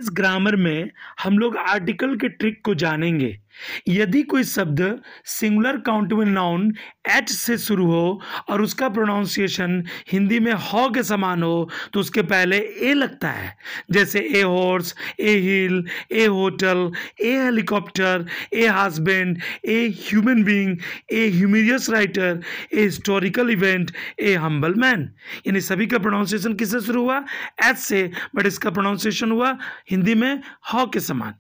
इस ग्रामर में हम लोग आर्टिकल के ट्रिक को जानेंगे यदि कोई शब्द सिंगुलर काउंटेबल नाउन एच से शुरू हो और उसका प्रोनाउंसिएशन हिंदी में हॉ के समान हो तो उसके पहले ए लगता है जैसे a horse a hill a hotel a helicopter a husband a human being a humorous writer a historical event a humble man यानी सभी का प्रोनाउंसिएशन किससे शुरू हुआ एच से बट इसका प्रोनाउंसिएशन हुआ हिंदी में हॉ के समान